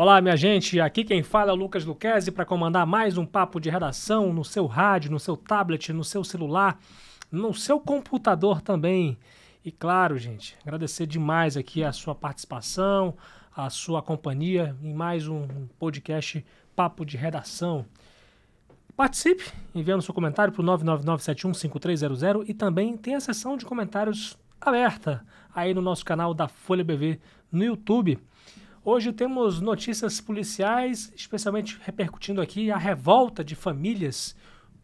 Olá, minha gente. Aqui quem fala é o Lucas Luquezzi para comandar mais um papo de redação no seu rádio, no seu tablet, no seu celular, no seu computador também. E claro, gente, agradecer demais aqui a sua participação, a sua companhia em mais um podcast Papo de Redação. Participe enviando seu comentário para o 999715300 e também tem a sessão de comentários aberta aí no nosso canal da Folha BV no YouTube. Hoje temos notícias policiais, especialmente repercutindo aqui a revolta de famílias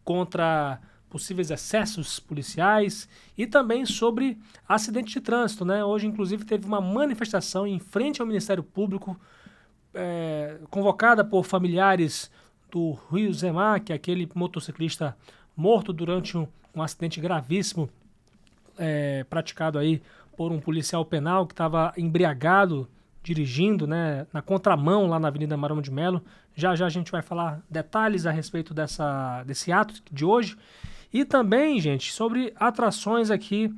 contra possíveis excessos policiais e também sobre acidente de trânsito. Né? Hoje, inclusive, teve uma manifestação em frente ao Ministério Público, é, convocada por familiares do Rio Zemar, que é aquele motociclista morto durante um, um acidente gravíssimo é, praticado aí por um policial penal que estava embriagado dirigindo né, na contramão lá na Avenida Marão de Melo. Já já a gente vai falar detalhes a respeito dessa, desse ato de hoje. E também, gente, sobre atrações aqui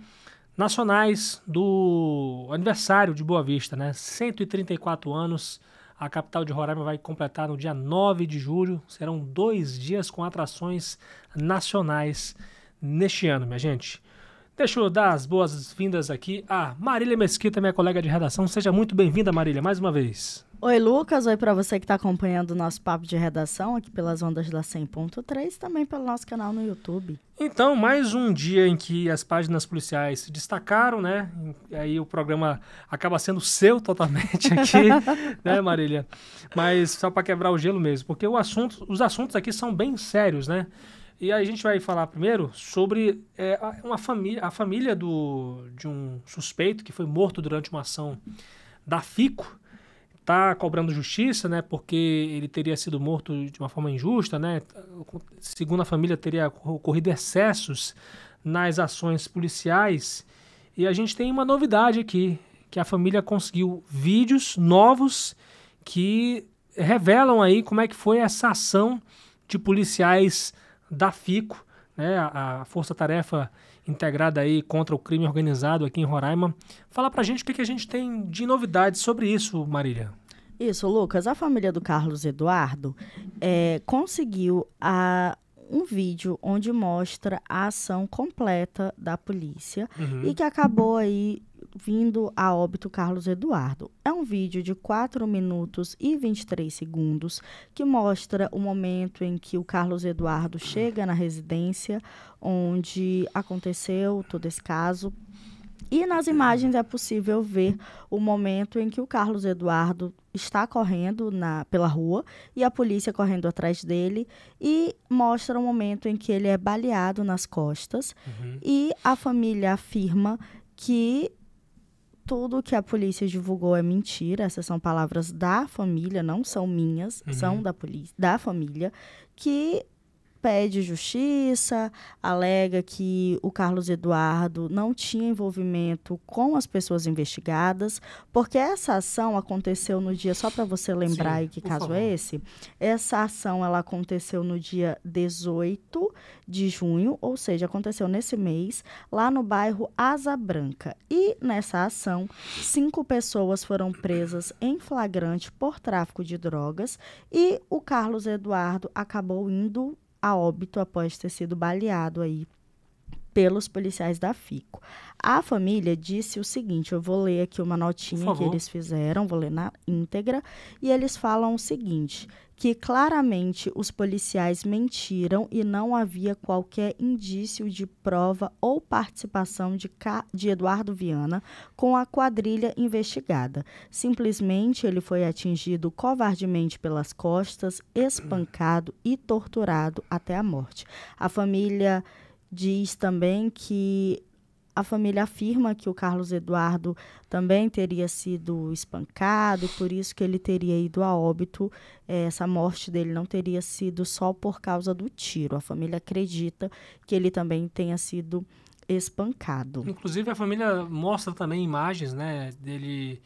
nacionais do aniversário de Boa Vista, né? 134 anos. A capital de Roraima vai completar no dia 9 de julho. Serão dois dias com atrações nacionais neste ano, minha gente. Deixa eu dar as boas-vindas aqui a Marília Mesquita, minha colega de redação. Seja muito bem-vinda, Marília, mais uma vez. Oi, Lucas. Oi para você que está acompanhando o nosso papo de redação aqui pelas ondas da 100.3 também pelo nosso canal no YouTube. Então, mais um dia em que as páginas policiais se destacaram, né? E aí o programa acaba sendo seu totalmente aqui, né, Marília? Mas só para quebrar o gelo mesmo, porque assunto, os assuntos aqui são bem sérios, né? E a gente vai falar primeiro sobre é, uma família, a família do, de um suspeito que foi morto durante uma ação da FICO. Está cobrando justiça, né? Porque ele teria sido morto de uma forma injusta, né? Segundo a família, teria ocorrido excessos nas ações policiais. E a gente tem uma novidade aqui, que a família conseguiu vídeos novos que revelam aí como é que foi essa ação de policiais da FICO, né, a, Força Tarefa Integrada aí contra o Crime Organizado aqui em Roraima. Fala para a gente o que, que a gente tem de novidades sobre isso, Marília. Isso, Lucas. A família do Carlos Eduardo é, conseguiu a, um vídeo onde mostra a ação completa da polícia uhum. e que acabou aí vindo a óbito Carlos Eduardo. É um vídeo de 4 minutos e 23 segundos que mostra o momento em que o Carlos Eduardo chega na residência onde aconteceu todo esse caso. E nas imagens é possível ver o momento em que o Carlos Eduardo está correndo na, pela rua e a polícia correndo atrás dele e mostra o momento em que ele é baleado nas costas uhum. e a família afirma que tudo que a polícia divulgou é mentira. Essas são palavras da família, não são minhas, uhum. são da, da família, que pede justiça, alega que o Carlos Eduardo não tinha envolvimento com as pessoas investigadas, porque essa ação aconteceu no dia, só para você lembrar Sim, aí que caso é esse, essa ação ela aconteceu no dia 18 de junho, ou seja, aconteceu nesse mês, lá no bairro Asa Branca. E nessa ação, cinco pessoas foram presas em flagrante por tráfico de drogas e o Carlos Eduardo acabou indo a óbito após ter sido baleado aí pelos policiais da FICO. A família disse o seguinte: eu vou ler aqui uma notinha que eles fizeram, vou ler na íntegra, e eles falam o seguinte: que claramente os policiais mentiram e não havia qualquer indício de prova ou participação de, Ca... de Eduardo Viana com a quadrilha investigada. Simplesmente ele foi atingido covardemente pelas costas, espancado e torturado até a morte. A família diz também que a família afirma que o Carlos Eduardo também teria sido espancado, e por isso que ele teria ido a óbito. Eh, essa morte dele não teria sido só por causa do tiro. A família acredita que ele também tenha sido espancado. Inclusive a família mostra também imagens, né, dele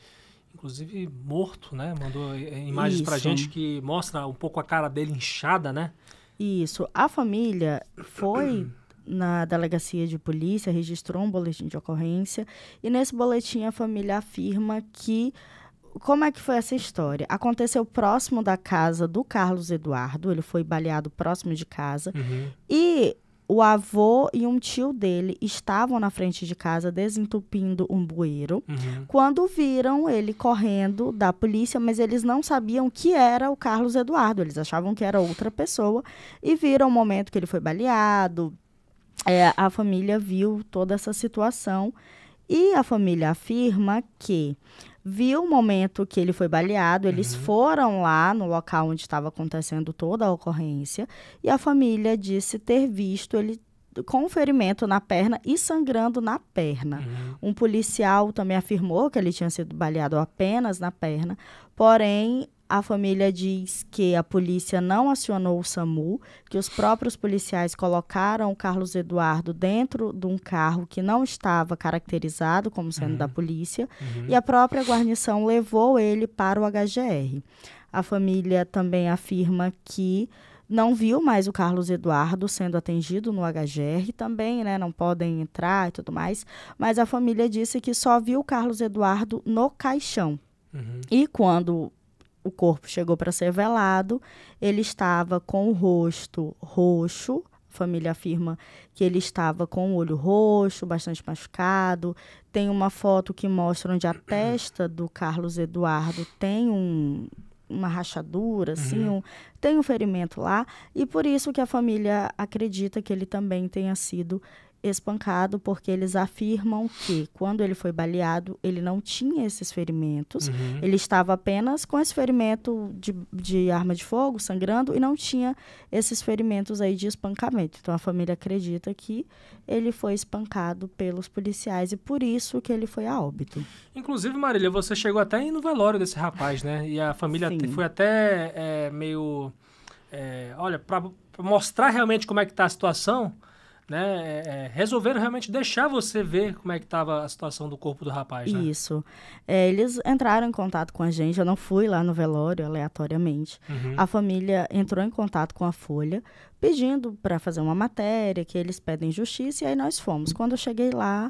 inclusive morto, né? Mandou eh, imagens para gente que mostra um pouco a cara dele inchada, né? Isso. A família foi na delegacia de polícia, registrou um boletim de ocorrência e nesse boletim a família afirma que como é que foi essa história? Aconteceu próximo da casa do Carlos Eduardo, ele foi baleado próximo de casa uhum. e o avô e um tio dele estavam na frente de casa desentupindo um bueiro uhum. quando viram ele correndo da polícia, mas eles não sabiam que era o Carlos Eduardo, eles achavam que era outra pessoa e viram o momento que ele foi baleado, é, a família viu toda essa situação e a família afirma que viu o momento que ele foi baleado, eles uhum. foram lá no local onde estava acontecendo toda a ocorrência e a família disse ter visto ele com ferimento na perna e sangrando na perna. Uhum. Um policial também afirmou que ele tinha sido baleado apenas na perna, porém a família diz que a polícia não acionou o SAMU, que os próprios policiais colocaram o Carlos Eduardo dentro de um carro que não estava caracterizado como sendo uhum. da polícia uhum. e a própria guarnição levou ele para o HGR. A família também afirma que não viu mais o Carlos Eduardo sendo atendido no HGR, também, né, não podem entrar e tudo mais, mas a família disse que só viu o Carlos Eduardo no caixão. Uhum. E quando o corpo chegou para ser velado, ele estava com o rosto roxo. A família afirma que ele estava com o olho roxo, bastante machucado. Tem uma foto que mostra onde a testa do Carlos Eduardo tem um, uma rachadura, assim, uhum. um, tem um ferimento lá, e por isso que a família acredita que ele também tenha sido espancado porque eles afirmam que quando ele foi baleado, ele não tinha esses ferimentos, uhum. ele estava apenas com esse ferimento de, de arma de fogo, sangrando, e não tinha esses ferimentos aí de espancamento. Então a família acredita que ele foi espancado pelos policiais e por isso que ele foi a óbito. Inclusive, Marília, você chegou até no velório desse rapaz, né? E a família Sim. foi até é, meio. É, olha, para mostrar realmente como é que está a situação, né, é, é, resolveram realmente deixar você ver como é que estava a situação do corpo do rapaz, né? Isso. É, eles entraram em contato com a gente, eu não fui lá no velório aleatoriamente. Uhum. A família entrou em contato com a Folha, pedindo para fazer uma matéria, que eles pedem justiça, e aí nós fomos. Quando eu cheguei lá,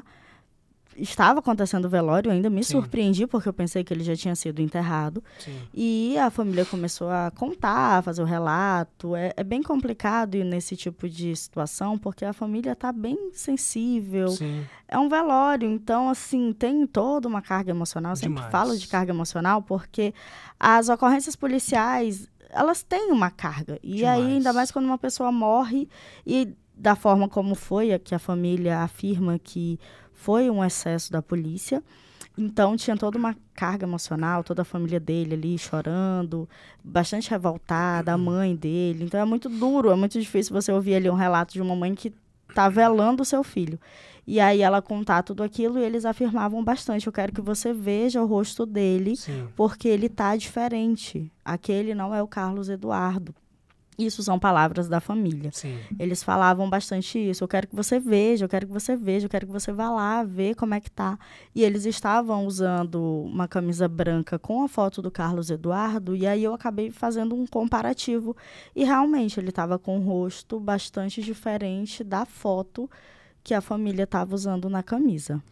estava acontecendo o velório, ainda me Sim. surpreendi, porque eu pensei que ele já tinha sido enterrado. Sim. E a família começou a contar, a fazer o relato. É, é bem complicado ir nesse tipo de situação, porque a família está bem sensível. Sim. É um velório, então, assim, tem toda uma carga emocional. Eu sempre Demais. falo de carga emocional, porque as ocorrências policiais. Elas têm uma carga. E Demais. aí, ainda mais quando uma pessoa morre e da forma como foi, é que a família afirma que foi um excesso da polícia. Então tinha toda uma carga emocional, toda a família dele ali chorando, bastante revoltada, a mãe dele. Então é muito duro, é muito difícil você ouvir ali um relato de uma mãe que tá velando o seu filho. E aí ela contar tudo aquilo e eles afirmavam bastante: eu quero que você veja o rosto dele, Sim. porque ele tá diferente. Aquele não é o Carlos Eduardo. Isso são palavras da família. Sim. Eles falavam bastante isso. Eu quero que você veja, eu quero que você veja, eu quero que você vá lá ver como é que tá. E eles estavam usando uma camisa branca com a foto do Carlos Eduardo. E aí eu acabei fazendo um comparativo. E realmente ele estava com um rosto bastante diferente da foto que a família estava usando na camisa.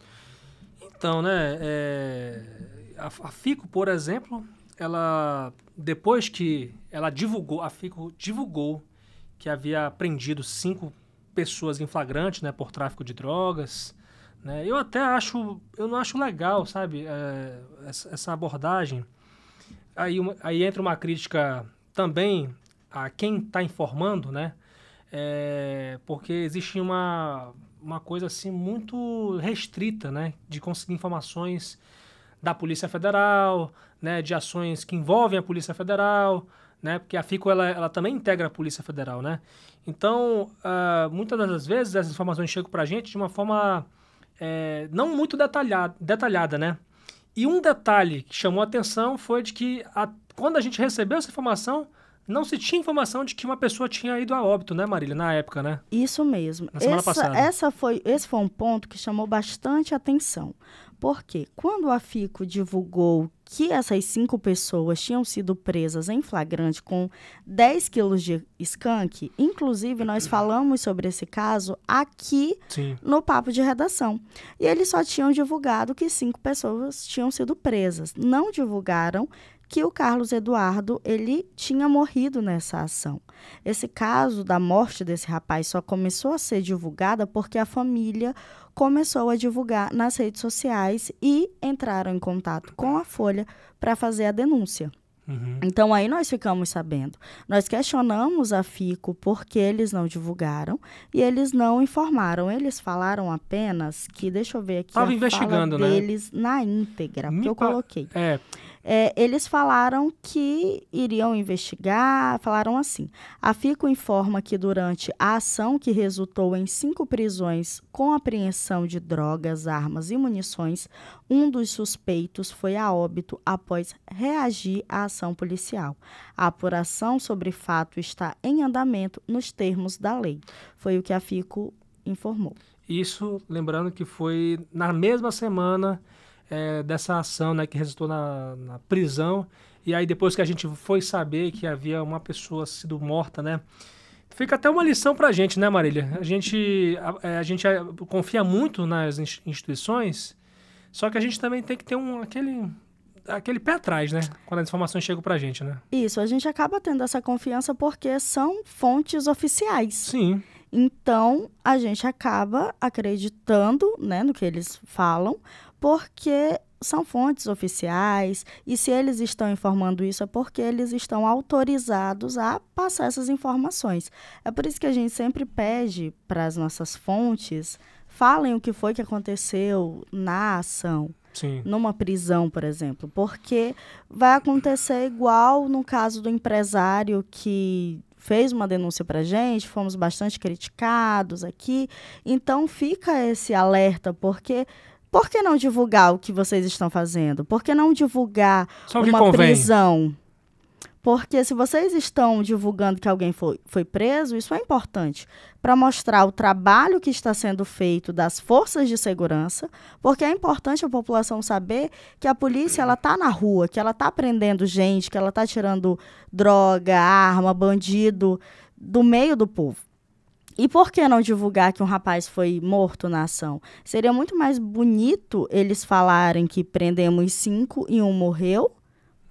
Então, né? É... a Fico, por exemplo, ela depois que ela divulgou, a FICO divulgou que havia prendido cinco pessoas em flagrante, né, por tráfico de drogas, né, eu até acho, eu não acho legal, sabe, é, essa abordagem. Aí, aí entra uma crítica também a quem está informando, né, é, porque existe uma, uma coisa assim muito restrita, né, de conseguir informações da Polícia Federal, né, de ações que envolvem a Polícia Federal, né, porque a FICO ela, ela também integra a Polícia Federal, né? Então, uh, muitas das vezes essas informações chegam para a gente de uma forma é, não muito detalhada, detalhada, né? E um detalhe que chamou a atenção foi de que a, quando a gente recebeu essa informação, não se tinha informação de que uma pessoa tinha ido a óbito, né, Marília, na época, né? Isso mesmo. Na semana essa, passada. Essa foi, esse foi um ponto que chamou bastante atenção. Porque quando a FICO divulgou que essas cinco pessoas tinham sido presas em flagrante com 10 quilos de skunk, inclusive nós falamos sobre esse caso aqui Sim. no papo de redação. E eles só tinham divulgado que cinco pessoas tinham sido presas. Não divulgaram que o Carlos Eduardo ele tinha morrido nessa ação. Esse caso da morte desse rapaz só começou a ser divulgada porque a família começou a divulgar nas redes sociais e entraram em contato com a Folha para fazer a denúncia. Uhum. Então aí nós ficamos sabendo. Nós questionamos a FICO porque eles não divulgaram e eles não informaram. Eles falaram apenas que, deixa eu ver aqui, Tava a investigando, fala né? deles né? na íntegra, Me porque eu coloquei. É, é, eles falaram que iriam investigar, falaram assim: a FICO informa que durante a ação que resultou em cinco prisões com apreensão de drogas, armas e munições, um dos suspeitos foi a óbito após reagir à ação policial. A apuração sobre o fato está em andamento nos termos da lei. Foi o que a FICO informou. Isso, lembrando que foi na mesma semana é, dessa ação né, que resultou na, na, prisão. E aí, depois que a gente foi saber que havia uma pessoa sido morta, né? Fica até uma lição para a gente, né, Marília? A gente, a, é, a gente é, confia muito nas instituições, só que a gente também tem que ter um, aquele, aquele pé atrás, né? Quando as informações chegam para a gente, né? Isso, a gente acaba tendo essa confiança porque são fontes oficiais. Sim. Então, a gente acaba acreditando né, no que eles falam, porque são fontes oficiais e se eles estão informando isso é porque eles estão autorizados a passar essas informações. É por isso que a gente sempre pede para as nossas fontes falem o que foi que aconteceu na ação. Sim. Numa prisão, por exemplo, porque vai acontecer igual no caso do empresário que fez uma denúncia para gente, fomos bastante criticados aqui. Então fica esse alerta, porque por que não divulgar o que vocês estão fazendo? Por que não divulgar Só uma prisão? Porque se vocês estão divulgando que alguém foi, foi preso, isso é importante para mostrar o trabalho que está sendo feito das forças de segurança, porque é importante a população saber que a polícia ela tá na rua, que ela tá prendendo gente, que ela tá tirando droga, arma, bandido do meio do povo. E por que não divulgar que um rapaz foi morto na ação? Seria muito mais bonito eles falarem que prendemos cinco e um morreu,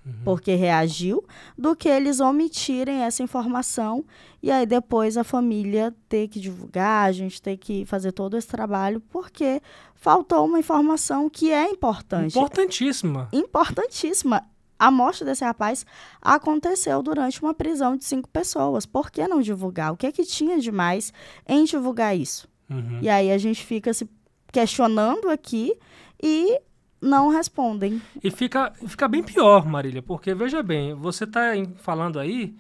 uhum. porque reagiu, do que eles omitirem essa informação e aí depois a família ter que divulgar, a gente ter que fazer todo esse trabalho, porque faltou uma informação que é importante. Importantíssima. Importantíssima a morte desse rapaz aconteceu durante uma prisão de cinco pessoas. Por que não divulgar? O que é que tinha demais em divulgar isso? Uhum. E aí a gente fica se questionando aqui e não respondem. E fica, fica bem pior, Marília, porque veja bem, você está falando aí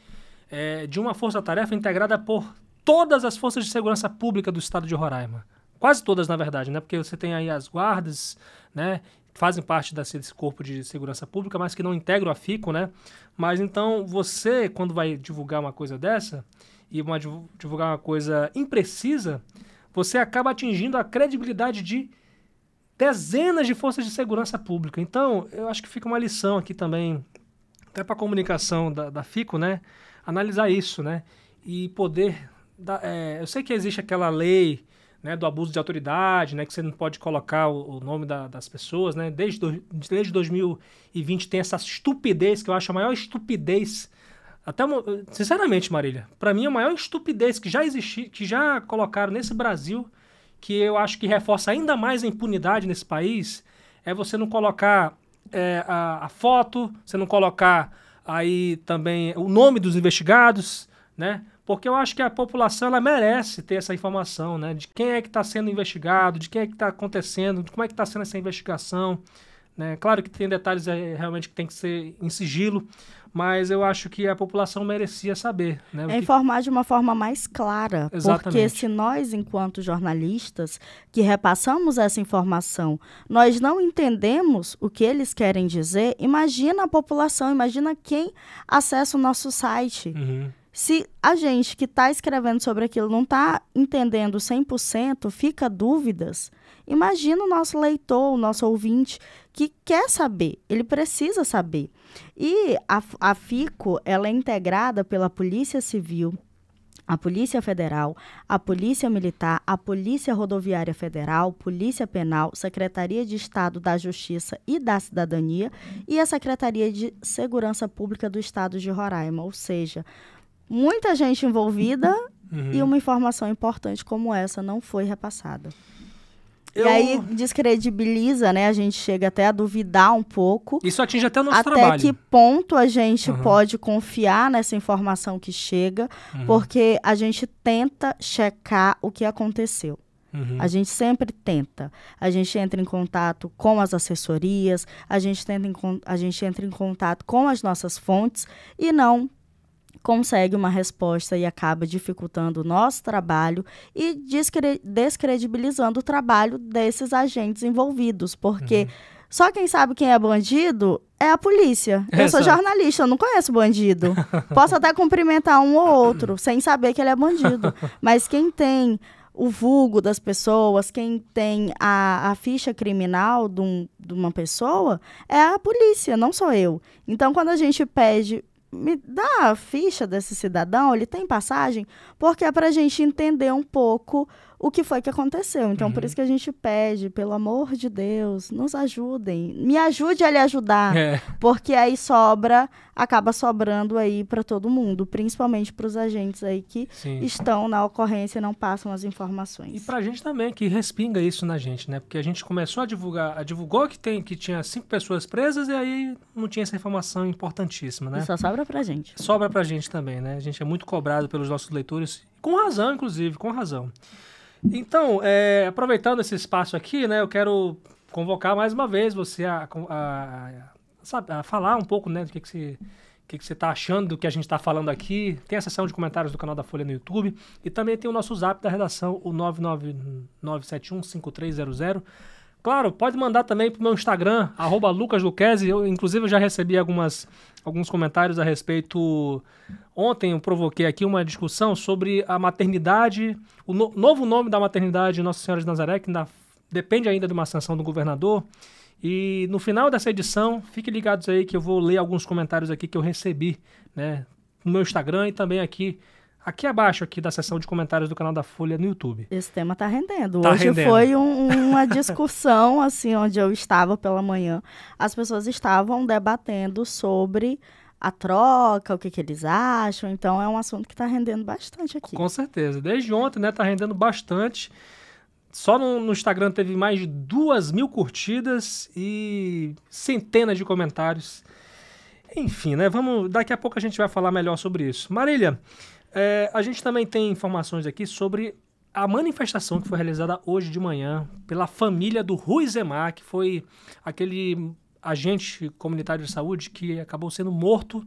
é, de uma força-tarefa integrada por todas as forças de segurança pública do estado de Roraima. Quase todas, na verdade, né? Porque você tem aí as guardas, né? fazem parte desse corpo de segurança pública, mas que não integram a FICO, né? Mas então você, quando vai divulgar uma coisa dessa, e uma, divulgar uma coisa imprecisa, você acaba atingindo a credibilidade de dezenas de forças de segurança pública. Então, eu acho que fica uma lição aqui também, até para a comunicação da, da, FICO, né? Analisar isso, né? E poder. Dar, é, eu sei que existe aquela lei né, do abuso de autoridade, né, que você não pode colocar o, o nome da, das pessoas, né? Desde, do, desde 2020 tem essa estupidez que eu acho a maior estupidez. Até sinceramente, Marília, para mim é a maior estupidez que já existiu, que já colocaram nesse Brasil, que eu acho que reforça ainda mais a impunidade nesse país, é você não colocar é, a, a foto, você não colocar aí também o nome dos investigados, né? porque eu acho que a população ela merece ter essa informação, né? De quem é que está sendo investigado, de quem é que está acontecendo, de como é que está sendo essa investigação. Né? Claro que tem detalhes é, realmente que tem que ser em sigilo, mas eu acho que a população merecia saber. Né? É informar de uma forma mais clara, Exatamente. porque se nós, enquanto jornalistas, que repassamos essa informação, nós não entendemos o que eles querem dizer, imagina a população, imagina quem acessa o nosso site. Uhum se a gente que está escrevendo sobre aquilo não está entendendo 100%, fica dúvidas, imagina o nosso leitor, o nosso ouvinte, que quer saber, ele precisa saber. E a, a FICO, ela é integrada pela Polícia Civil, a Polícia Federal, a Polícia Militar, a Polícia Rodoviária Federal, Polícia Penal, Secretaria de Estado da Justiça e da Cidadania e a Secretaria de Segurança Pública do Estado de Roraima, ou seja, muita gente envolvida uhum. e uma informação importante como essa não foi repassada. Eu... E aí descredibiliza, né? A gente chega até a duvidar um pouco. Isso atinge até o nosso até trabalho. Até que ponto a gente uhum. pode confiar nessa informação que chega, uhum. porque a gente tenta checar o que aconteceu. Uhum. A gente sempre tenta. A gente entra em contato com as assessorias, a gente, tenta a gente entra em contato com as nossas fontes e não consegue uma resposta e acaba dificultando o nosso trabalho e descredibilizando o trabalho desses agentes envolvidos, porque uhum. só quem sabe quem é bandido é a polícia. eu sou jornalista, eu não conheço bandido. Posso até cumprimentar um ou outro sem saber que ele é bandido, mas quem tem o vulgo das pessoas, quem tem a, a ficha criminal de, um, de uma pessoa é a polícia, não sou eu. Então, quando a gente pede me dá a ficha desse cidadão, ele tem passagem, porque é para a gente entender um pouco o que foi que aconteceu. Então, uhum. por isso que a gente pede, pelo amor de Deus, nos ajudem. Me ajude a lhe ajudar. É. Porque aí sobra, acaba sobrando aí para todo mundo, principalmente para os agentes aí que Sim. estão na ocorrência e não passam as informações. E para a gente também, que respinga isso na gente, né? Porque a gente começou a divulgar, a divulgou que, tem, que tinha cinco pessoas presas e aí não tinha essa informação importantíssima, né? E só sobra para gente. Sobra para gente também, né? A gente é muito cobrado pelos nossos leitores, com razão, inclusive, com razão. Então, é, aproveitando esse espaço aqui, né, eu quero convocar mais uma vez você a, a, a, a falar um pouco né, do que, que você o que, que você está achando do que a gente está falando aqui. Tem a seção de comentários do canal da Folha no YouTube e também tem o nosso zap da redação, o 999715300. Claro, pode mandar também pro meu Instagram, arroba Eu, inclusive, eu já recebi algumas, alguns comentários a respeito. Ontem eu provoquei aqui uma discussão sobre a maternidade, o no, novo nome da maternidade Nossa Senhora de Nazaré, que ainda, depende ainda de uma sanção do governador. E no final dessa edição, fiquem ligados aí que eu vou ler alguns comentários aqui que eu recebi, né? No meu Instagram e também aqui aqui abaixo aqui da seção de comentários do canal da Folha no YouTube. Esse tema tá rendendo. Tá Hoje rendendo. foi um, uma discussão assim onde eu estava pela manhã. As pessoas estavam debatendo sobre a troca, o que, que eles acham. Então é um assunto que está rendendo bastante aqui. Com certeza. Desde ontem, né, tá rendendo bastante. Só no, no, Instagram teve mais de duas mil curtidas e centenas de comentários. Enfim, né? Vamos. Daqui a pouco a gente vai falar melhor sobre isso. Marília, é, a gente também tem informações aqui sobre a manifestação que foi realizada hoje de manhã pela família do Rui Zemar, que foi aquele agente comunitário de saúde que acabou sendo morto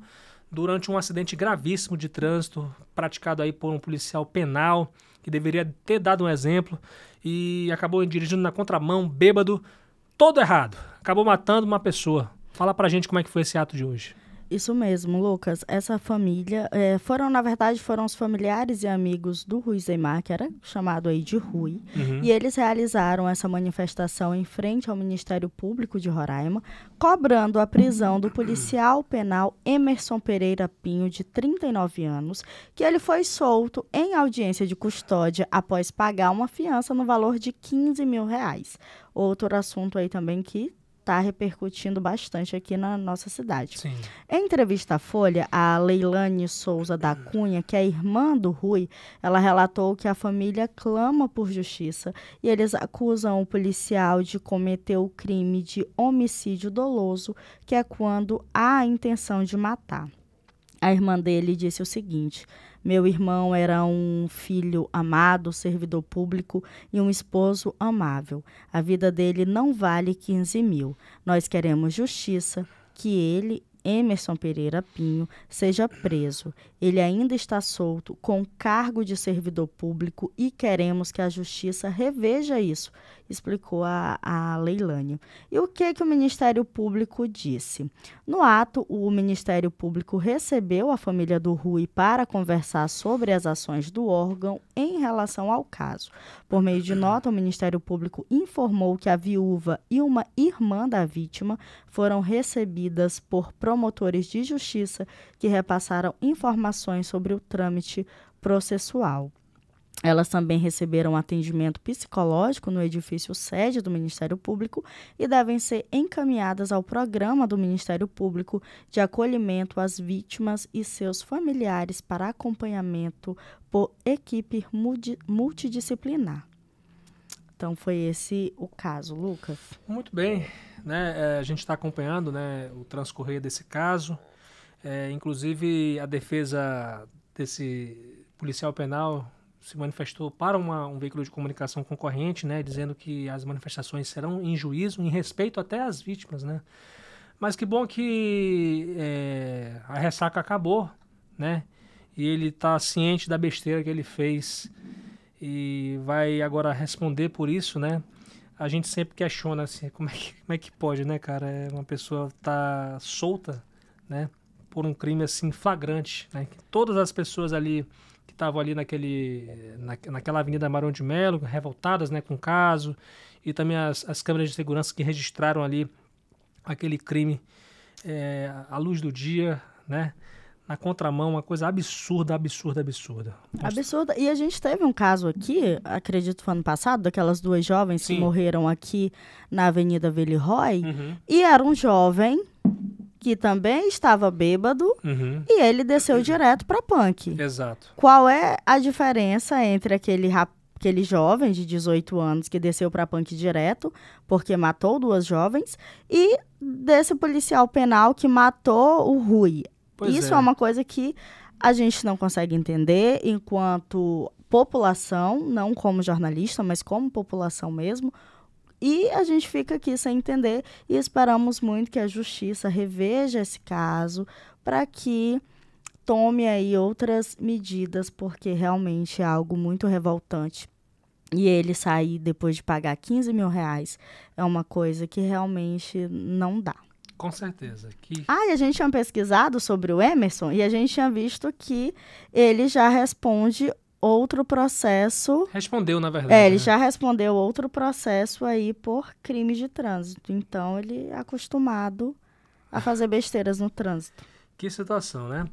durante um acidente gravíssimo de trânsito praticado aí por um policial penal que deveria ter dado um exemplo e acabou dirigindo na contramão, bêbado, todo errado. Acabou matando uma pessoa. Fala pra gente como é que foi esse ato de hoje. Isso mesmo, Lucas. Essa família é, foram, na verdade, foram os familiares e amigos do Rui Zeymar, que era chamado aí de Rui, uhum. e eles realizaram essa manifestação em frente ao Ministério Público de Roraima, cobrando a prisão do policial penal Emerson Pereira Pinho, de 39 anos, que ele foi solto em audiência de custódia após pagar uma fiança no valor de 15 mil reais. Outro assunto aí também que está repercutindo bastante aqui na nossa cidade. Sim. Em entrevista à Folha, a Leilane Souza da Cunha, que é irmã do Rui, ela relatou que a família clama por justiça e eles acusam o policial de cometer o crime de homicídio doloso, que é quando há a intenção de matar. A irmã dele disse o seguinte: meu irmão era um filho amado, servidor público e um esposo amável. A vida dele não vale 15 mil. Nós queremos justiça, que ele Emerson Pereira Pinho seja preso. Ele ainda está solto com cargo de servidor público e queremos que a justiça reveja isso, explicou a, a Leilânio. E o que, que o Ministério Público disse? No ato, o Ministério Público recebeu a família do Rui para conversar sobre as ações do órgão em relação ao caso. Por meio de nota, o Ministério Público informou que a viúva e uma irmã da vítima foram recebidas por promoção promotores de justiça que repassaram informações sobre o trâmite processual. Elas também receberam atendimento psicológico no edifício sede do Ministério Público e devem ser encaminhadas ao programa do Ministério Público de acolhimento às vítimas e seus familiares para acompanhamento por equipe multidisciplinar. Então foi esse o caso, Lucas. Muito bem né? É, a gente está acompanhando né, o transcorrer desse caso. É, inclusive, a defesa desse policial penal se manifestou para uma, um veículo de comunicação concorrente, né, dizendo que as manifestações serão em juízo, em respeito até às vítimas, né. Mas que bom que é, a ressaca acabou, né, e ele está ciente da besteira que ele fez e vai agora responder por isso, né a gente sempre questiona assim, como é que, como é que pode, né, cara? É uma pessoa tá solta, né, por um crime assim flagrante, né? Que todas as pessoas ali que estavam ali naquele na, naquela Avenida Marão de Melo, revoltadas, né, com o caso, e também as, as câmeras de segurança que registraram ali aquele crime é, à luz do dia, né? na contramão, uma coisa absurda, absurda, absurda. Mostra. Absurda. E a gente teve um caso aqui, acredito foi ano passado, daquelas duas jovens Sim. que morreram aqui na Avenida Villeroy. Uhum. E era um jovem que também estava bêbado uhum. e ele desceu uhum. direto para punk. Exato. Qual é a diferença entre aquele rapaz aquele jovem de 18 anos que desceu para punk direto, porque matou duas jovens, e desse policial penal que matou o Rui. Pois Isso é. é uma coisa que a gente não consegue entender enquanto população, não como jornalista, mas como população mesmo. E a gente fica aqui sem entender e esperamos muito que a justiça reveja esse caso para que tome aí outras medidas, porque realmente é algo muito revoltante. E ele sair depois de pagar 15 mil reais é uma coisa que realmente não dá. Com certeza. Que... Ah, e a gente tinha pesquisado sobre o Emerson e a gente tinha visto que ele já responde outro processo. Respondeu, na verdade. É, ele né? já respondeu outro processo aí por crime de trânsito. Então, ele é acostumado a fazer besteiras no trânsito. Que situação, né?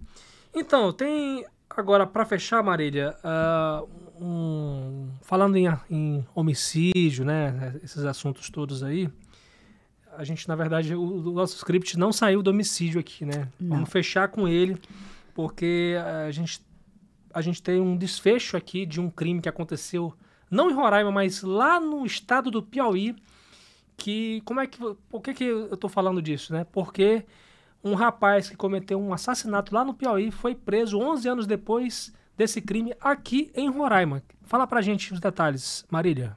Então, tem agora, para fechar, Marília, uh, um, falando em, em homicídio, né? Esses assuntos todos aí a gente, na verdade, o, o nosso script não saiu do homicídio aqui, né? Não. Vamos fechar com ele, porque a gente, a gente tem um desfecho aqui de um crime que aconteceu, não em Roraima, mas lá no estado do Piauí, que, como é que, por que que eu tô falando disso, né? Porque um rapaz que cometeu um assassinato lá no Piauí foi preso 11 anos depois desse crime aqui em Roraima. Fala pra gente os detalhes, Marília.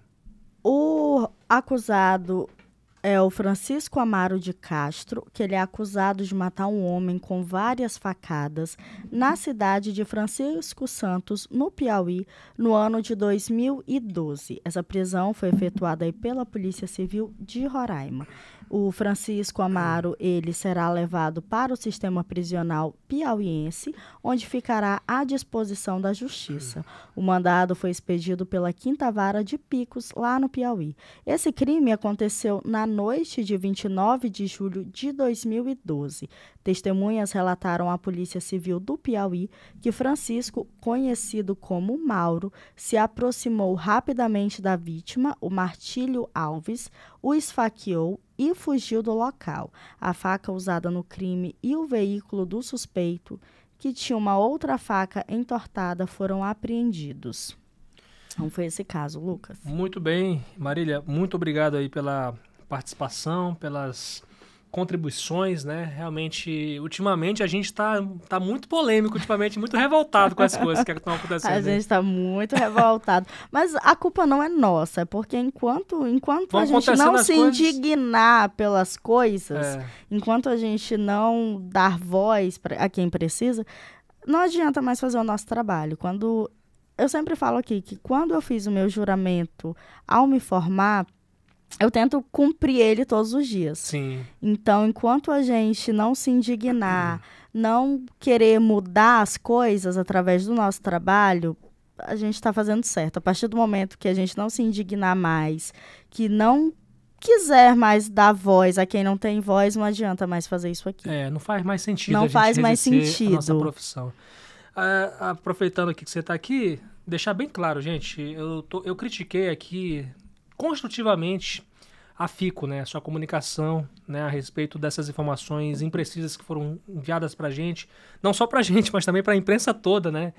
O acusado é o Francisco Amaro de Castro, que ele é acusado de matar um homem com várias facadas na cidade de Francisco Santos, no Piauí, no ano de 2012. Essa prisão foi efetuada pela Polícia Civil de Roraima. O Francisco Amaro, ele será levado para o sistema prisional piauiense, onde ficará à disposição da justiça. O mandado foi expedido pela Quinta Vara de Picos, lá no Piauí. Esse crime aconteceu na noite de 29 de julho de 2012. Testemunhas relataram à Polícia Civil do Piauí que Francisco, conhecido como Mauro, se aproximou rapidamente da vítima, o Martílio Alves, o esfaqueou e fugiu do local. A faca usada no crime e o veículo do suspeito, que tinha uma outra faca entortada, foram apreendidos. Então foi esse caso, Lucas. Muito bem, Marília, muito obrigado aí pela participação, pelas contribuições, né? Realmente, ultimamente a gente está tá muito polêmico, ultimamente muito revoltado com as coisas que estão acontecendo. A gente está muito revoltado. Mas a culpa não é nossa, é porque enquanto, enquanto Vão a gente não se coisas... indignar pelas coisas, é. enquanto a gente não dar voz pra, a quem precisa, não adianta mais fazer o nosso trabalho. Quando eu sempre falo aqui que quando eu fiz o meu juramento ao me formar, eu tento cumprir ele todos os dias. Sim. Então, enquanto a gente não se indignar, uhum. não querer mudar as coisas através do nosso trabalho, a gente está fazendo certo. A partir do momento que a gente não se indignar mais, que não quiser mais dar voz a quem não tem voz, não adianta mais fazer isso aqui. É, não faz mais sentido. Não faz mais sentido. A nossa profissão. Ah, aproveitando aqui que você está aqui, deixar bem claro, gente, eu, tô, eu critiquei aqui construtivamente né, a FICO, né? Sua comunicação, né? A respeito dessas informações imprecisas que foram enviadas para a gente, não só para a gente, mas também para a imprensa toda, né?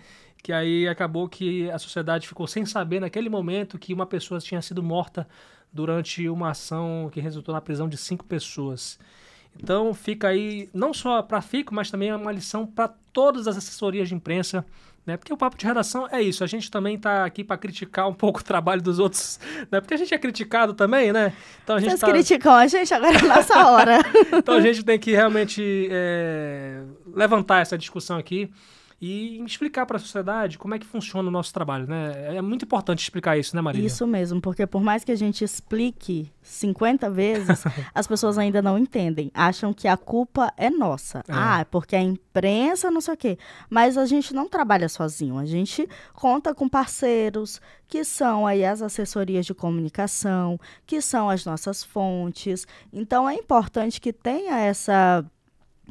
Que aí acabou que a sociedade ficou sem saber naquele momento que uma pessoa tinha sido morta durante uma ação que resultou na prisão de cinco pessoas. Então fica aí não só para a FICO, mas também é uma lição para todas as assessorias de imprensa né? Porque o papo de redação é isso. A gente também está aqui para criticar um pouco o trabalho dos outros, né? Porque a gente é criticado também, né? Então a gente Vocês tá... criticam a gente, agora é a nossa hora. então a gente tem que realmente é, levantar essa discussão aqui e explicar para a sociedade como é que funciona o nosso trabalho, né? É muito importante explicar isso, né, Maria? Isso mesmo, porque por mais que a gente explique 50 vezes, as pessoas ainda não entendem, acham que a culpa é nossa. É. Ah, é porque a imprensa, não sei o quê. Mas a gente não trabalha sozinho, a gente conta com parceiros, que são aí as assessorias de comunicação, que são as nossas fontes. Então é importante que tenha essa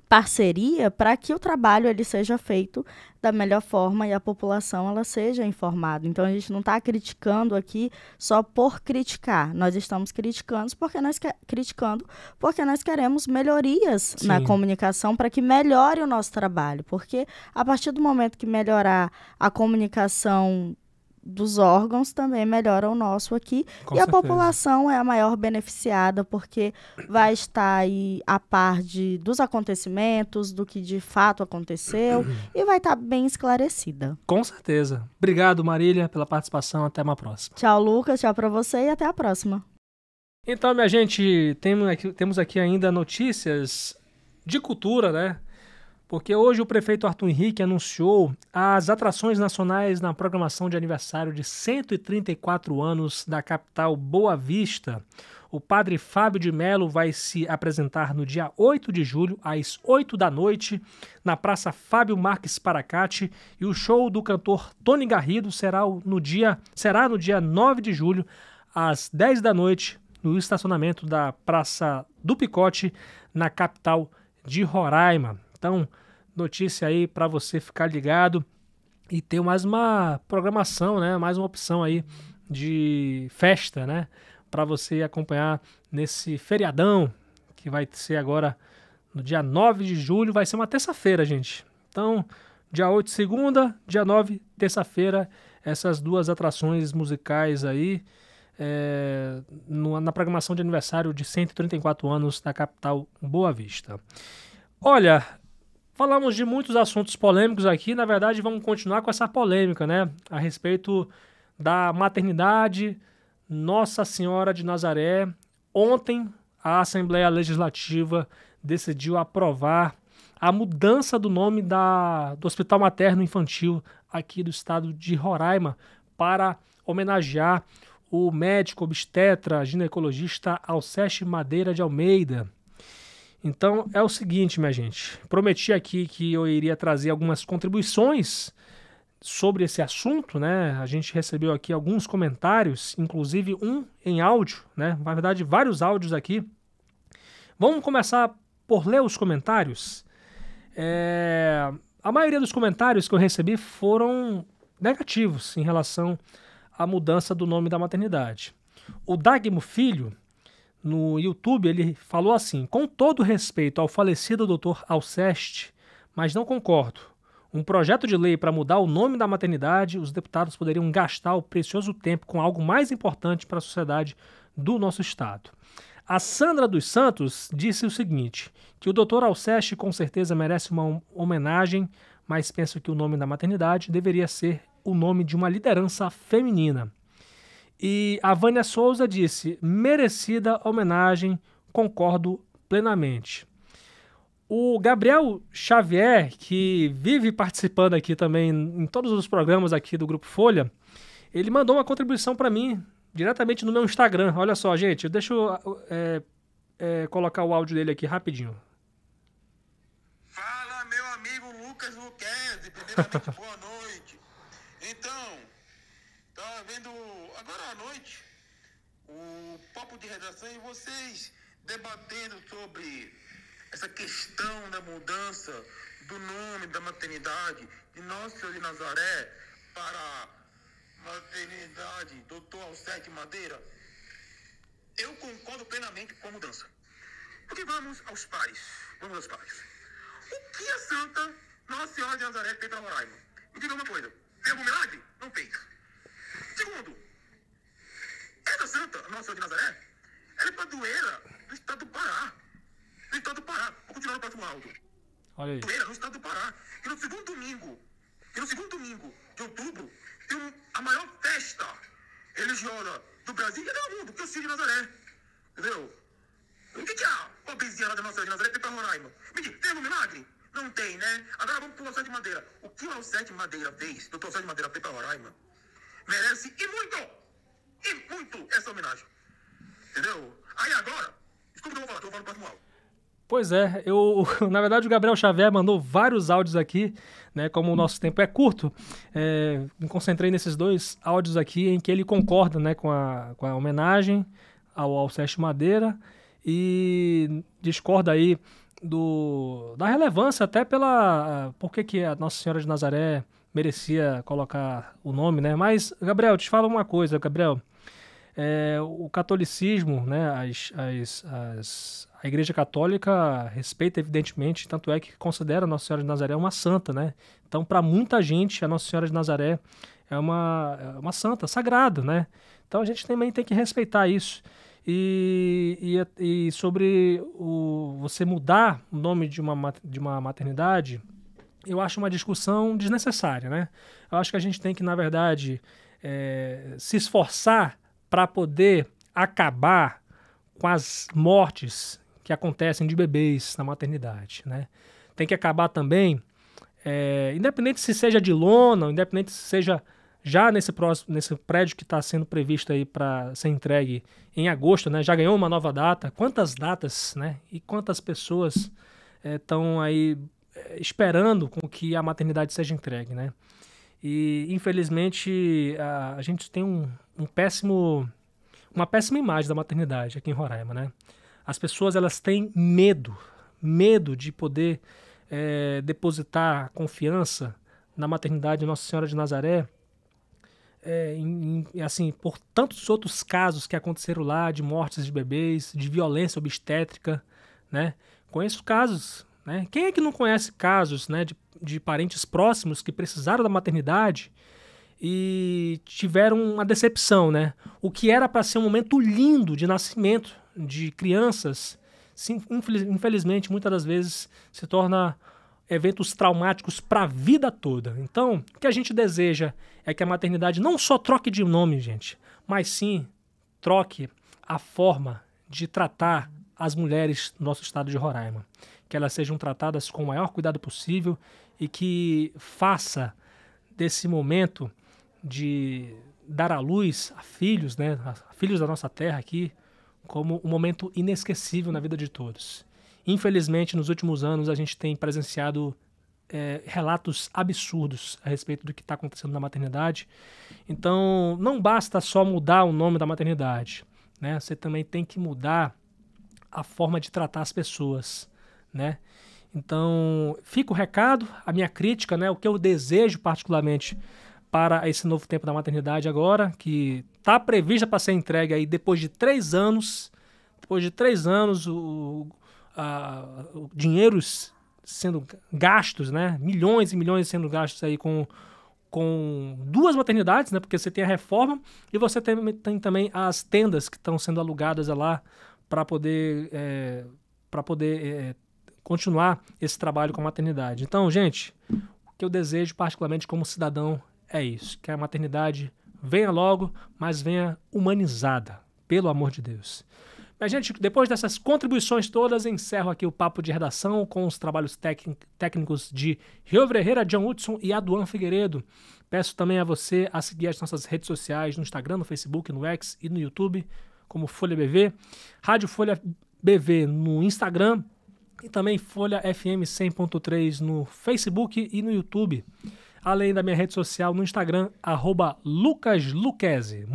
parceria para que o trabalho ele seja feito da melhor forma e a população ela seja informada. Então a gente não está criticando aqui só por criticar. Nós estamos criticando porque nós que... criticando porque nós queremos melhorias Sim. na comunicação para que melhore o nosso trabalho. Porque a partir do momento que melhorar a comunicação dos órgãos também melhora o nosso aqui. Com e certeza. a população é a maior beneficiada, porque vai estar aí a par de, dos acontecimentos, do que de fato aconteceu, e vai estar bem esclarecida. Com certeza. Obrigado, Marília, pela participação. Até uma próxima. Tchau, Lucas. Tchau para você e até a próxima. Então, minha gente, temos aqui, temos aqui ainda notícias de cultura, né? Porque hoje o prefeito Arthur Henrique anunciou as atrações nacionais na programação de aniversário de 134 anos da capital Boa Vista. O padre Fábio de Melo vai se apresentar no dia 8 de julho, às 8 da noite, na Praça Fábio Marques Paracate, e o show do cantor Tony Garrido será no dia, será no dia 9 de julho, às 10 da noite, no estacionamento da Praça do Picote, na capital de Roraima. Então, notícia aí para você ficar ligado e ter mais uma programação, né? Mais uma opção aí de festa, né? Para você acompanhar nesse feriadão que vai ser agora no dia 9 de julho, vai ser uma terça-feira, gente. Então, dia 8 segunda, dia 9 terça-feira, essas duas atrações musicais aí é, no, na programação de aniversário de 134 anos da capital Boa Vista. Olha, Falamos de muitos assuntos polêmicos aqui, na verdade vamos continuar com essa polêmica, né? A respeito da maternidade Nossa Senhora de Nazaré. Ontem a Assembleia Legislativa decidiu aprovar a mudança do nome da, do Hospital Materno Infantil aqui do estado de Roraima para homenagear o médico obstetra ginecologista Alceste Madeira de Almeida. Então é o seguinte, minha gente. Prometi aqui que eu iria trazer algumas contribuições sobre esse assunto, né? A gente recebeu aqui alguns comentários, inclusive um em áudio, né? Na verdade, vários áudios aqui. Vamos começar por ler os comentários. É... A maioria dos comentários que eu recebi foram negativos em relação à mudança do nome da maternidade. O Dagmo Filho no YouTube, ele falou assim: com todo respeito ao falecido Dr. Alceste, mas não concordo. Um projeto de lei para mudar o nome da maternidade, os deputados poderiam gastar o precioso tempo com algo mais importante para a sociedade do nosso Estado. A Sandra dos Santos disse o seguinte: que o Dr. Alceste com certeza merece uma homenagem, mas penso que o nome da maternidade deveria ser o nome de uma liderança feminina. E a Vânia Souza disse: merecida homenagem, concordo plenamente. O Gabriel Xavier, que vive participando aqui também em todos os programas aqui do Grupo Folha, ele mandou uma contribuição para mim diretamente no meu Instagram. Olha só, gente, deixa eu é, é, colocar o áudio dele aqui rapidinho. Fala, meu amigo Lucas Luquezzi. Primeiramente, boa vocês debatendo sobre essa questão da mudança do nome da maternidade de Nossa Senhora de Nazaré para maternidade Doutor Alcete Madeira, eu concordo plenamente com a mudança. Porque vamos aos pais. Vamos aos pais. O que a santa Nossa Senhora de Nazaré fez para Roraima? Me diga uma coisa. Fez algum milagre? Não fez. Segundo, essa santa Nossa Senhora de Nazaré ela é tá padroeira do estado do Pará. Do estado do Pará. Vou continuar no próximo áudio. Olha aí. Padroeira no estado do Pará. E no segundo domingo, que no segundo domingo de outubro, tem a maior festa religiosa do Brasil e do mundo, que é o Círio de Nazaré. Entendeu? O que, que há? Pobrezinha lá da nossa de Nazaré tem pra Roraima. Me diz, tem um milagre? Não tem, né? Agora vamos pro Alcete Madeira. O que o Alcete Madeira fez, doutor Alcete Madeira fez pra Roraima, merece e muito, e muito essa homenagem. Entendeu? Aí agora, desculpa o que eu vou falar, eu vou falar no próximo áudio. Pois é, eu, na verdade o Gabriel Xavier mandou vários áudios aqui, né? Como o nosso tempo é curto, é, me concentrei nesses dois áudios aqui em que ele concorda, né, com a, com a homenagem ao Alceste Madeira e discorda aí do, da relevância até pela por que, que a Nossa Senhora de Nazaré merecia colocar o nome, né? Mas Gabriel, te falo uma coisa, Gabriel, é, o catolicismo, né, as, as, as, a Igreja Católica respeita, evidentemente, tanto é que considera Nossa Senhora de Nazaré uma santa, né? Então, para muita gente, a Nossa Senhora de Nazaré é uma, é uma santa, sagrada, né? Então, a gente também tem que respeitar isso. E, e, e sobre o, você mudar o nome de uma, de uma maternidade, eu acho uma discussão desnecessária, né? Eu acho que a gente tem que, na verdade, é, se esforçar para poder acabar com as mortes que acontecem de bebês na maternidade, né? Tem que acabar também, é, independente se seja de lona, independente se seja já nesse próximo, nesse prédio que está sendo previsto aí para ser entregue em agosto, né? Já ganhou uma nova data. Quantas datas, né? E quantas pessoas estão eh, é, aí eh, esperando com que a maternidade seja entregue, né? E, infelizmente, a, a gente tem um, um, péssimo, uma péssima imagem da maternidade aqui em Roraima, né? As pessoas, elas têm medo, medo de poder é, depositar confiança na maternidade de Nossa Senhora de Nazaré, é, em, em, assim, por tantos outros casos que aconteceram lá, de mortes de bebês, de violência obstétrica, né? Conheço casos né? Quem é que não conhece casos né, de, de parentes próximos que precisaram da maternidade e tiveram uma decepção, né? O que era para ser um momento lindo de nascimento de crianças, infeliz, infelizmente, muitas das vezes se torna eventos traumáticos para a vida toda. Então, o que a gente deseja é que a maternidade não só troque de nome, gente, mas sim troque a forma de tratar as mulheres do nosso estado de Roraima que elas sejam tratadas com o maior cuidado possível e que faça desse momento de dar à luz a filhos, né, a filhos da nossa terra aqui, como um momento inesquecível na vida de todos. Infelizmente, nos últimos anos, a gente tem presenciado é, relatos absurdos a respeito do que está acontecendo na maternidade. Então, não basta só mudar o nome da maternidade. Né? Você também tem que mudar a forma de tratar as pessoas né? Então, fica o recado, a minha crítica, né, o que eu desejo particularmente para esse novo tempo da maternidade agora, que está prevista para ser entregue aí depois de três anos, depois de três anos, o, a, o dinheiros sendo gastos, né, milhões e milhões sendo gastos aí com, com duas maternidades, né, porque você tem a reforma e você tem, tem também as tendas que estão sendo alugadas lá para poder... É, eh, para poder é, continuar esse trabalho com a maternidade. Então, gente, o que eu desejo particularmente como cidadão é isso, que a maternidade venha logo, mas venha humanizada, pelo amor de Deus. Mas, gente, depois dessas contribuições todas, encerro aqui o papo de redação com os trabalhos técnicos de Rio Ferreira, John Hudson e Aduan Figueiredo. Peço também a você a seguir as nossas redes sociais no Instagram, no Facebook, no X e no YouTube, como Folha BV. Rádio Folha BV no Instagram, e também Folha FM 100.3 no Facebook e no YouTube. Além da minha rede social no Instagram, arroba Lucas Luquezzi.